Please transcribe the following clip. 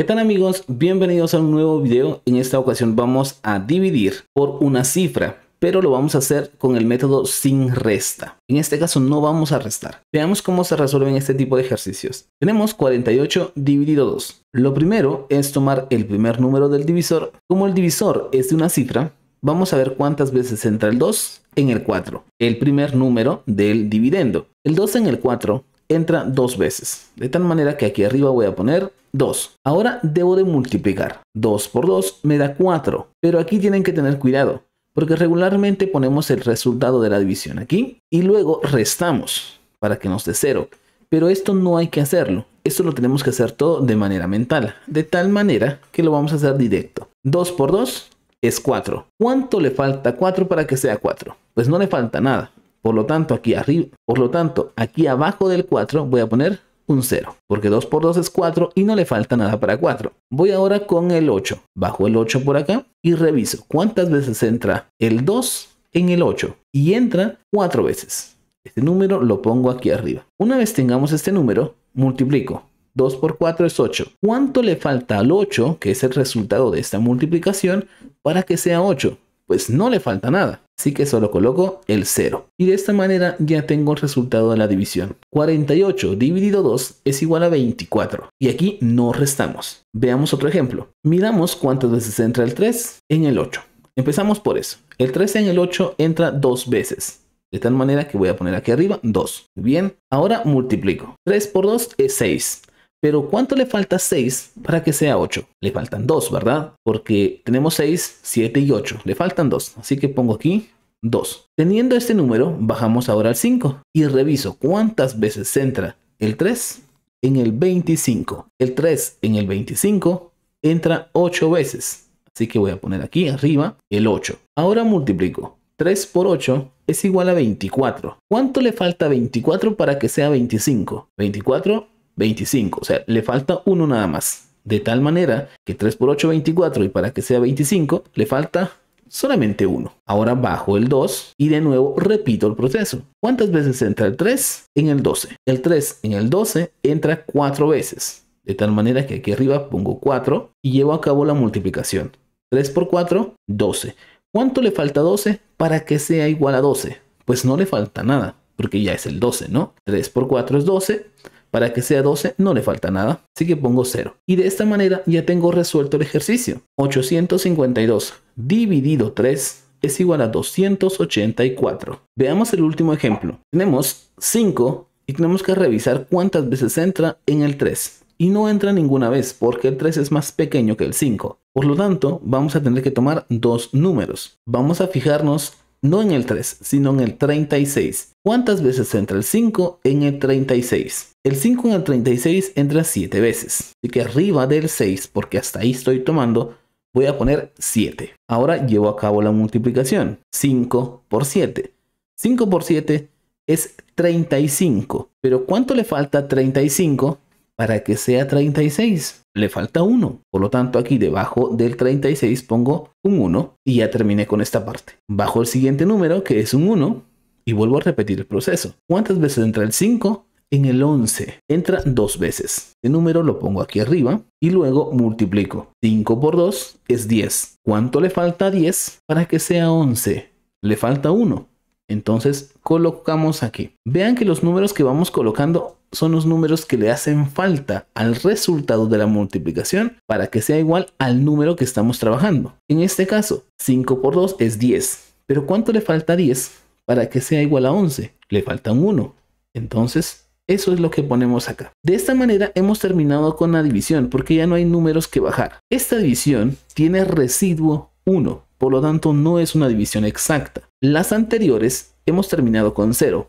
¿Qué tal amigos? Bienvenidos a un nuevo video. En esta ocasión vamos a dividir por una cifra, pero lo vamos a hacer con el método sin resta. En este caso no vamos a restar. Veamos cómo se resuelven este tipo de ejercicios. Tenemos 48 dividido 2. Lo primero es tomar el primer número del divisor. Como el divisor es de una cifra, vamos a ver cuántas veces entra el 2 en el 4, el primer número del dividendo. El 2 en el 4 entra dos veces, de tal manera que aquí arriba voy a poner 2. Ahora debo de multiplicar. 2 por 2 me da 4, pero aquí tienen que tener cuidado, porque regularmente ponemos el resultado de la división aquí y luego restamos para que nos dé 0. Pero esto no hay que hacerlo, esto lo tenemos que hacer todo de manera mental, de tal manera que lo vamos a hacer directo. 2 por 2 es 4. ¿Cuánto le falta 4 para que sea 4? Pues no le falta nada. Por lo tanto, aquí arriba, por lo tanto, aquí abajo del 4 voy a poner un 0, porque 2 por 2 es 4 y no le falta nada para 4. Voy ahora con el 8, bajo el 8 por acá y reviso cuántas veces entra el 2 en el 8 y entra 4 veces. Este número lo pongo aquí arriba. Una vez tengamos este número, multiplico. 2 por 4 es 8. ¿Cuánto le falta al 8, que es el resultado de esta multiplicación, para que sea 8? Pues no le falta nada. Así que solo coloco el 0. Y de esta manera ya tengo el resultado de la división. 48 dividido 2 es igual a 24. Y aquí no restamos. Veamos otro ejemplo. Miramos cuántas veces entra el 3 en el 8. Empezamos por eso. El 3 en el 8 entra dos veces. De tal manera que voy a poner aquí arriba 2. Bien, ahora multiplico. 3 por 2 es 6. Pero ¿cuánto le falta 6 para que sea 8? Le faltan 2, ¿verdad? Porque tenemos 6, 7 y 8. Le faltan 2. Así que pongo aquí 2. Teniendo este número, bajamos ahora al 5 y reviso cuántas veces entra el 3 en el 25. El 3 en el 25 entra 8 veces. Así que voy a poner aquí arriba el 8. Ahora multiplico. 3 por 8 es igual a 24. ¿Cuánto le falta 24 para que sea 25? 24 25. O sea, le falta uno nada más. De tal manera que 3 por 8 es 24 y para que sea 25 le falta solamente uno. Ahora bajo el 2 y de nuevo repito el proceso. ¿Cuántas veces entra el 3? En el 12. El 3 en el 12 entra 4 veces. De tal manera que aquí arriba pongo 4 y llevo a cabo la multiplicación. 3 por 4, 12. ¿Cuánto le falta 12 para que sea igual a 12? Pues no le falta nada, porque ya es el 12, ¿no? 3 por 4 es 12. Para que sea 12 no le falta nada, así que pongo 0. Y de esta manera ya tengo resuelto el ejercicio. 852 dividido 3 es igual a 284. Veamos el último ejemplo. Tenemos 5 y tenemos que revisar cuántas veces entra en el 3. Y no entra ninguna vez porque el 3 es más pequeño que el 5. Por lo tanto, vamos a tener que tomar dos números. Vamos a fijarnos no en el 3, sino en el 36. ¿Cuántas veces entra el 5 en el 36? El 5 en el 36 entra 7 veces. Así que arriba del 6, porque hasta ahí estoy tomando, voy a poner 7. Ahora llevo a cabo la multiplicación. 5 por 7. 5 por 7 es 35. Pero ¿cuánto le falta a 35? para que sea 36. Le falta 1. Por lo tanto, aquí debajo del 36 pongo un 1 y ya terminé con esta parte. Bajo el siguiente número, que es un 1, y vuelvo a repetir el proceso. ¿Cuántas veces entra el 5? En el 11 entra dos veces. El número lo pongo aquí arriba y luego multiplico. 5 por 2 es 10. ¿Cuánto le falta 10 para que sea 11? Le falta 1. Entonces colocamos aquí. Vean que los números que vamos colocando son los números que le hacen falta al resultado de la multiplicación para que sea igual al número que estamos trabajando. En este caso, 5 por 2 es 10. Pero ¿cuánto le falta 10 para que sea igual a 11? Le falta un 1. Entonces, eso es lo que ponemos acá. De esta manera hemos terminado con la división porque ya no hay números que bajar. Esta división tiene residuo 1, por lo tanto no es una división exacta. Las anteriores hemos terminado con 0,